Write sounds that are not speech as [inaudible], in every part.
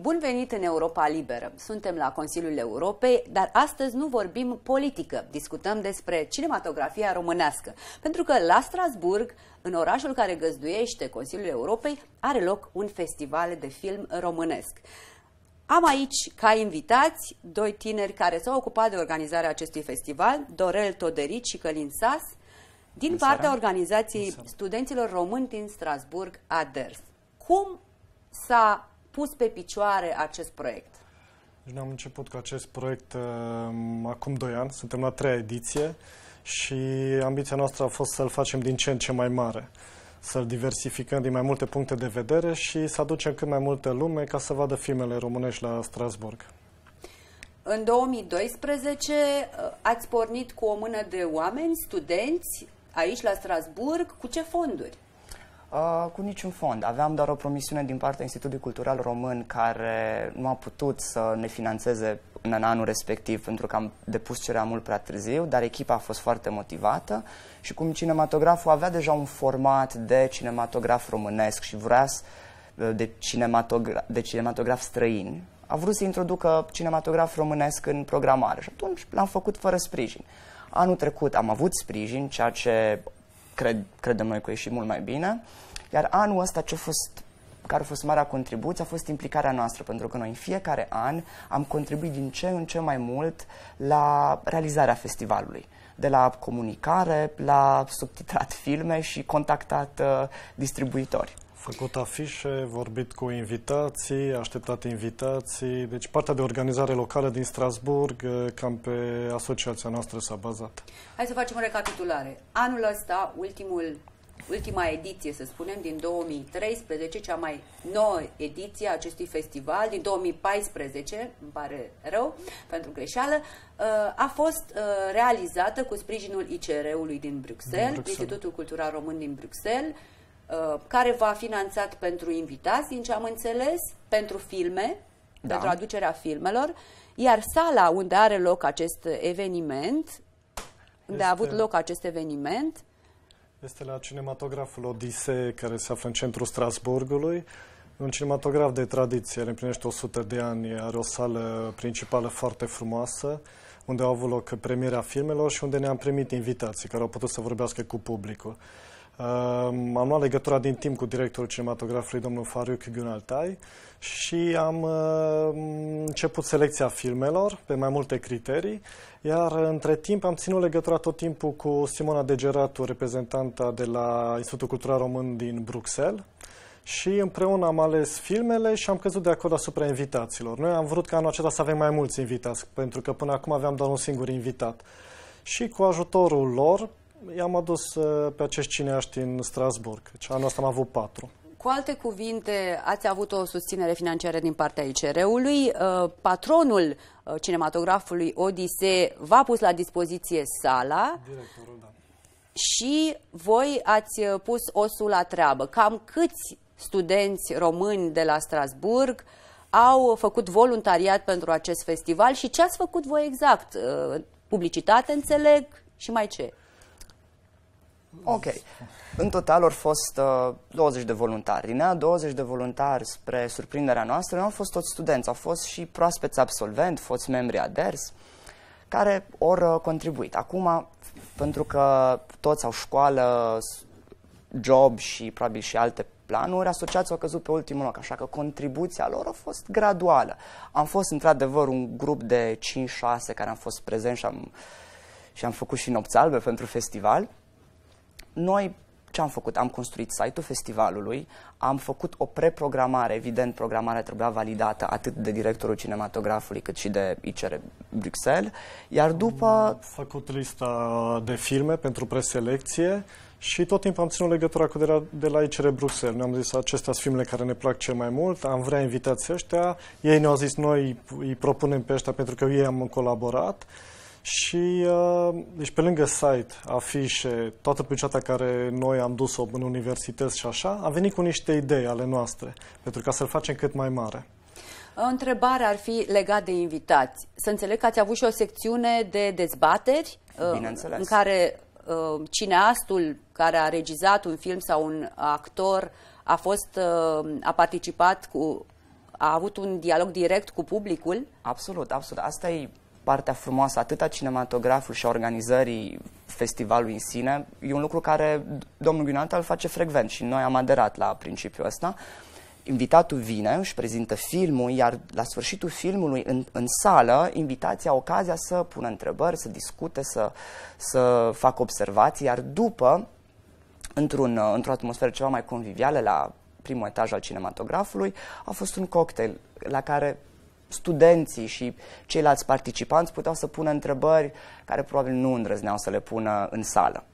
Bun venit în Europa Liberă! Suntem la Consiliul Europei, dar astăzi nu vorbim politică, discutăm despre cinematografia românească, pentru că la Strasburg, în orașul care găzduiește Consiliul Europei, are loc un festival de film românesc. Am aici, ca invitați, doi tineri care s-au ocupat de organizarea acestui festival, Dorel Toderic și Călin Sas, din Bună partea seara. organizației studenților români din Strasburg, ADERS. Cum s-a pus pe picioare acest proiect? Deci am început cu acest proiect uh, acum 2 ani, suntem la treia ediție și ambiția noastră a fost să-l facem din ce în ce mai mare, să-l diversificăm din mai multe puncte de vedere și să aducem cât mai multă lume ca să vadă filmele românești la Strasburg. În 2012 uh, ați pornit cu o mână de oameni, studenți, aici la Strasburg, cu ce fonduri? Uh, cu niciun fond. Aveam doar o promisiune din partea Institutului Cultural Român care nu a putut să ne financeze în anul respectiv pentru că am depus cererea mult prea târziu, dar echipa a fost foarte motivată și cum cinematograful avea deja un format de cinematograf românesc și vrea uh, de, cinematogra- de cinematograf străin, a vrut să introducă cinematograf românesc în programare și atunci l-am făcut fără sprijin. Anul trecut am avut sprijin, ceea ce cred, credem noi că e și mult mai bine. Iar anul ăsta ce a fost care a fost marea contribuție a fost implicarea noastră, pentru că noi în fiecare an am contribuit din ce în ce mai mult la realizarea festivalului de la comunicare, la subtitrat filme și contactat uh, distribuitori făcut afișe, vorbit cu invitații, așteptat invitații. Deci partea de organizare locală din Strasburg, eh, cam pe asociația noastră s-a bazat. Hai să facem o recapitulare. Anul ăsta, ultimul, ultima ediție, să spunem, din 2013, cea mai nouă ediție a acestui festival, din 2014, îmi pare rău pentru greșeală, eh, a fost eh, realizată cu sprijinul ICR-ului din Bruxelles, din Bruxelles. Institutul Cultural Român din Bruxelles, Uh, care va finanțat pentru invitați, din ce am înțeles, pentru filme, da. pentru aducerea filmelor, iar sala unde are loc acest eveniment, unde este, a avut loc acest eveniment, este la cinematograful Odisee, care se află în centrul Strasburgului. Un cinematograf de tradiție, are împlinește 100 de ani, are o sală principală foarte frumoasă, unde au avut loc premierea filmelor și unde ne-am primit invitații care au putut să vorbească cu publicul. Am luat legătura din timp cu directorul cinematografului, domnul Fariuc Gunaltai, și am început selecția filmelor pe mai multe criterii, iar între timp am ținut legătura tot timpul cu Simona Degeratu, reprezentanta de la Institutul Cultural Român din Bruxelles, și împreună am ales filmele și am căzut de acord asupra invitaților. Noi am vrut ca anul acesta să avem mai mulți invitați, pentru că până acum aveam doar un singur invitat. Și cu ajutorul lor I-am adus uh, pe acești cineaști în Strasburg. Deci anul ăsta am avut patru. Cu alte cuvinte, ați avut o susținere financiară din partea ICR-ului. Uh, patronul uh, cinematografului Odise v-a pus la dispoziție sala. Directorul, da. Și voi ați pus osul la treabă. Cam câți studenți români de la Strasburg au făcut voluntariat pentru acest festival și ce ați făcut voi exact? Publicitate, înțeleg, și mai ce? Ok. În total au fost uh, 20 de voluntari. Din ea, 20 de voluntari, spre surprinderea noastră, nu au fost toți studenți, au fost și proaspeți absolvent, foți membri aders, care au uh, contribuit. Acum, pentru că toți au școală, job și probabil și alte planuri, asociația a căzut pe ultimul loc, așa că contribuția lor a fost graduală. Am fost într-adevăr un grup de 5-6 care am fost prezenți și am, și am făcut și nopți albe pentru festival, noi ce am făcut? Am construit site-ul festivalului, am făcut o preprogramare, evident, programarea trebuia validată atât de directorul cinematografului cât și de ICR Bruxelles, iar după... Am făcut lista de filme pentru preselecție și tot timpul am ținut legătura cu de la, de la ICR Bruxelles. Ne-am zis, acestea sunt filmele care ne plac cel mai mult, am vrea invitații ăștia, ei ne-au zis, noi îi propunem pe ăștia pentru că eu ei am colaborat. Și, uh, deci, pe lângă site, afișe, toată publicitatea care noi am dus-o în universități și așa, am venit cu niște idei ale noastre, pentru ca să-l facem cât mai mare. Întrebarea ar fi legat de invitați. Să înțeleg că ați avut și o secțiune de dezbateri uh, în care uh, cineastul care a regizat un film sau un actor a fost a participat cu a avut un dialog direct cu publicul? Absolut, absolut. Asta e partea frumoasă atât a cinematografului și a organizării festivalului în sine, e un lucru care domnul Ghinanta îl face frecvent și noi am aderat la principiul ăsta. Invitatul vine, își prezintă filmul, iar la sfârșitul filmului, în, în sală, invitația ocazia să pună întrebări, să discute, să, să facă observații, iar după, într-un, într-o atmosferă ceva mai convivială, la primul etaj al cinematografului, a fost un cocktail la care studenții și ceilalți participanți puteau să pună întrebări care probabil nu îndrăzneau să le pună în sală.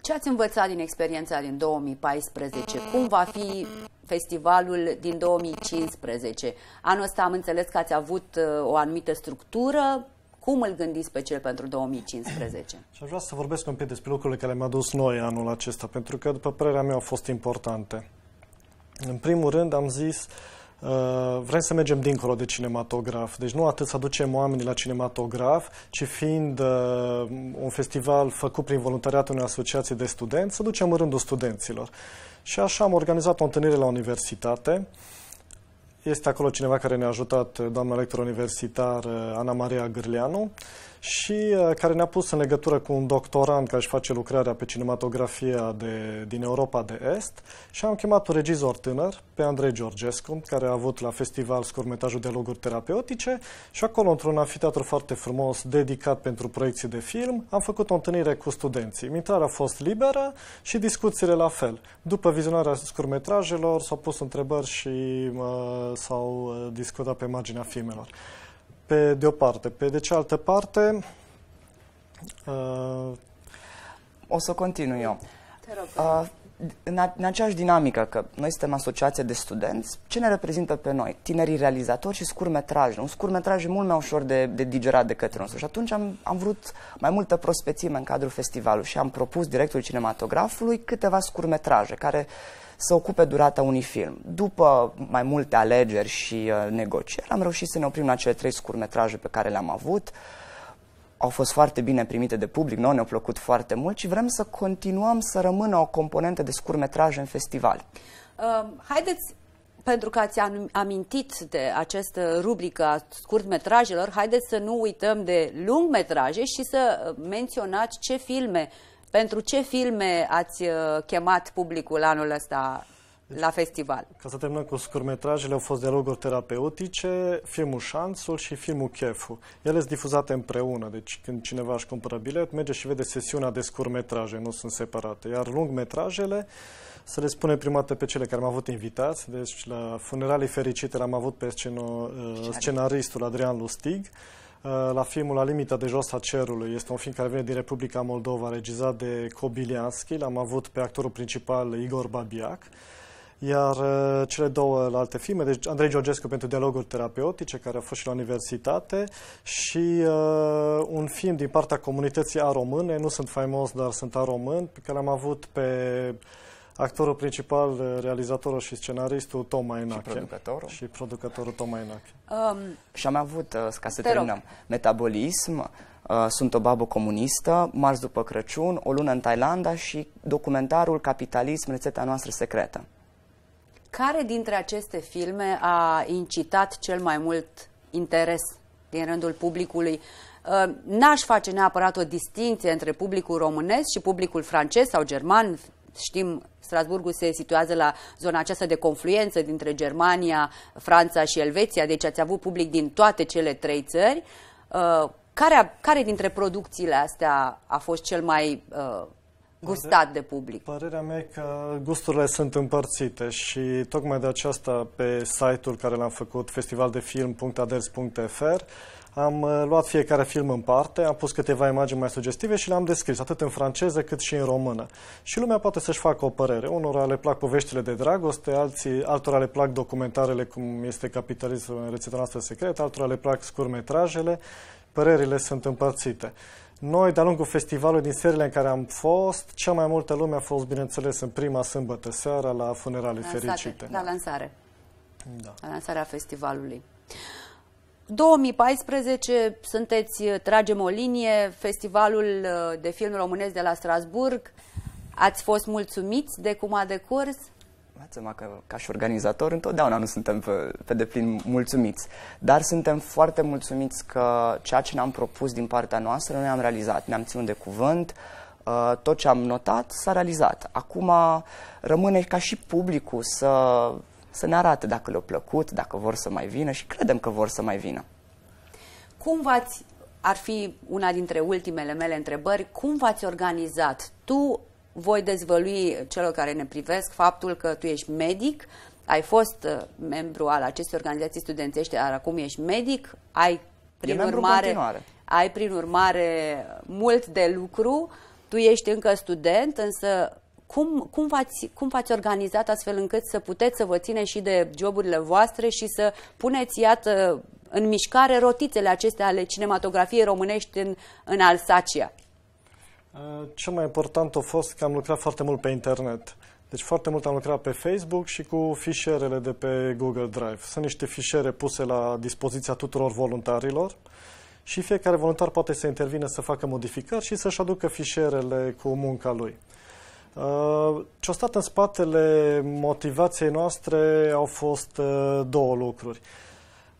Ce ați învățat din experiența din 2014? Cum va fi festivalul din 2015? Anul ăsta am înțeles că ați avut uh, o anumită structură. Cum îl gândiți pe cel pentru 2015? [clears throat] Și aș vrea să vorbesc un pic despre lucrurile care mi-au adus noi anul acesta, pentru că, după părerea mea, au fost importante. În primul rând, am zis uh, Uh, vrem să mergem dincolo de cinematograf. Deci nu atât să aducem oamenii la cinematograf, ci fiind uh, un festival făcut prin voluntariatul unei asociații de studenți, să ducem în rândul studenților. Și așa am organizat o întâlnire la universitate. Este acolo cineva care ne-a ajutat, doamna lector universitar Ana Maria Gârleanu, și uh, care ne-a pus în legătură cu un doctorant care își face lucrarea pe cinematografia de, din Europa de Est și am chemat un regizor tânăr, pe Andrei Georgescu, care a avut la festival scurmetajul de loguri terapeutice și acolo, într-un anfiteatru foarte frumos, dedicat pentru proiecții de film, am făcut o întâlnire cu studenții. Intrarea a fost liberă și discuțiile la fel. După vizionarea scurmetrajelor s-au pus întrebări și uh, s-au uh, discutat pe marginea filmelor pe de o parte. Pe de cealaltă parte... Uh... O să continui eu. Te rog. Uh, în, a, în aceeași dinamică, că noi suntem asociație de studenți, ce ne reprezintă pe noi? Tinerii realizatori și scurmetraj. Un scurmetraj e mult mai ușor de, de digerat de către noi. Și atunci am, am vrut mai multă prospețime în cadrul festivalului și am propus directorului cinematografului câteva scurmetraje care să ocupe durata unui film. După mai multe alegeri și uh, negocieri, am reușit să ne oprim la cele trei scurmetraje pe care le-am avut. Uh, au fost foarte bine primite de public, nouă ne-au plăcut foarte mult și vrem să continuăm să rămână o componentă de scurmetraj în festival. Uh, haideți pentru că ați amintit de această rubrică a scurtmetrajelor, haideți să nu uităm de lungmetraje și să uh, menționați ce filme, pentru ce filme ați uh, chemat publicul anul ăsta deci, la festival. Ca să terminăm cu scurmetrajele, au fost dialoguri terapeutice, filmul Șanțul și filmul Cheful. Ele sunt difuzate împreună, deci când cineva își cumpără bilet, merge și vede sesiunea de scurmetraje, nu sunt separate. Iar lungmetrajele, să le spune prima dată pe cele care am avut invitați, deci la Funeralii Fericite l-am avut pe sceno, uh, scenaristul Adrian Lustig, uh, la filmul La limita de jos a cerului. Este un film care vine din Republica Moldova, regizat de Kobilianski. L-am avut pe actorul principal Igor Babiac. Iar uh, cele două la alte filme, deci Andrei Georgescu pentru dialoguri terapeutice, care a fost și la universitate, și uh, un film din partea comunității a române, nu sunt faimos, dar sunt a român, pe care l-am avut pe actorul principal, uh, realizatorul și scenaristul Toma Enache. Și producătorul. Și producătorul Toma Enache. Um, și am avut, uh, ca să terminăm, rog. Metabolism, uh, Sunt o babă comunistă, Mars după Crăciun, O lună în Thailanda și documentarul Capitalism, rețeta noastră secretă. Care dintre aceste filme a incitat cel mai mult interes din rândul publicului? Uh, n-aș face neapărat o distinție între publicul românesc și publicul francez sau german. Știm, Strasburgul se situează la zona aceasta de confluență dintre Germania, Franța și Elveția, deci ați avut public din toate cele trei țări. Uh, care, care dintre producțiile astea a fost cel mai uh, gustat de public. Părerea mea e că gusturile sunt împărțite și tocmai de aceasta pe site-ul care l-am făcut, festivaldefilm.aders.fr, am uh, luat fiecare film în parte, am pus câteva imagini mai sugestive și le-am descris, atât în franceză cât și în română. Și lumea poate să-și facă o părere. Unora le plac poveștile de dragoste, alții, altora le plac documentarele cum este capitalismul în rețeta noastră secretă, altora le plac scurmetrajele. Părerile sunt împărțite. Noi, de-a lungul festivalului, din serile în care am fost, cea mai multă lume a fost, bineînțeles, în prima sâmbătă seara la Funerale Fericite. La lansare. Da. La lansarea festivalului. 2014 sunteți Tragem o linie, festivalul uh, de film românesc de la Strasburg. Ați fost mulțumiți de cum a decurs? seama că ca și organizator întotdeauna nu suntem pe, pe deplin mulțumiți, dar suntem foarte mulțumiți că ceea ce ne-am propus din partea noastră noi am realizat, ne-am ținut de cuvânt, uh, tot ce am notat s-a realizat. Acum uh, rămâne ca și publicul să, să ne arate dacă le-a plăcut, dacă vor să mai vină și credem că vor să mai vină. Cum v-ați, ar fi una dintre ultimele mele întrebări, cum v-ați organizat? Tu voi dezvălui celor care ne privesc faptul că tu ești medic, ai fost uh, membru al acestei organizații studențești, dar acum ești medic, ai prin urmare, ai prin urmare mult de lucru, tu ești încă student, însă cum, cum, v-ați, cum v-ați organizat astfel încât să puteți să vă țineți și de joburile voastre și să puneți, iată, în mișcare rotițele acestea ale cinematografiei românești în, în Alsacia? Uh, cel mai important a fost că am lucrat foarte mult pe internet. Deci foarte mult am lucrat pe Facebook și cu fișierele de pe Google Drive. Sunt niște fișiere puse la dispoziția tuturor voluntarilor și fiecare voluntar poate să intervină să facă modificări și să-și aducă fișierele cu munca lui. Uh, ce a stat în spatele motivației noastre au fost uh, două lucruri.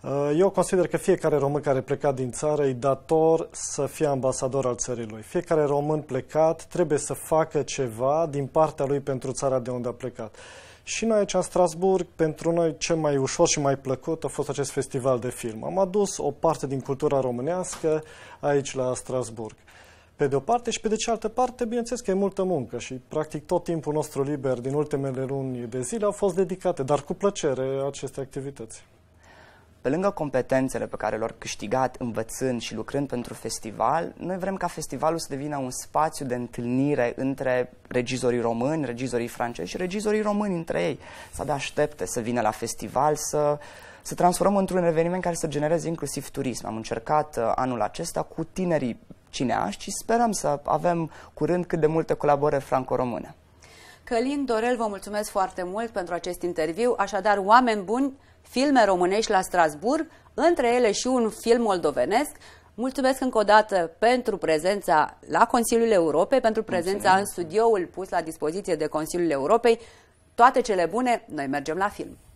Uh, eu consider că fiecare român care plecat din țară e dator să fie ambasador al țării lui. Fiecare român plecat trebuie să facă ceva din partea lui pentru țara de unde a plecat. Și noi aici în Strasburg, pentru noi cel mai ușor și mai plăcut a fost acest festival de film. Am adus o parte din cultura românească aici la Strasburg. Pe de o parte și pe de cealaltă parte, bineînțeles că e multă muncă și practic tot timpul nostru liber din ultimele luni de zile au fost dedicate, dar cu plăcere aceste activități. Pe lângă competențele pe care le-au câștigat învățând și lucrând pentru festival, noi vrem ca festivalul să devină un spațiu de întâlnire între regizorii români, regizorii francezi și regizorii români între ei. Să de aștepte să vină la festival, să se transformăm într-un eveniment care să genereze inclusiv turism. Am încercat uh, anul acesta cu tinerii cineași și sperăm să avem curând cât de multe colaborări franco-române. Călin Dorel, vă mulțumesc foarte mult pentru acest interviu. Așadar, oameni buni, filme românești la Strasburg, între ele și un film moldovenesc. Mulțumesc încă o dată pentru prezența la Consiliul Europei, pentru prezența Mulțumesc. în studioul pus la dispoziție de Consiliul Europei. Toate cele bune, noi mergem la film.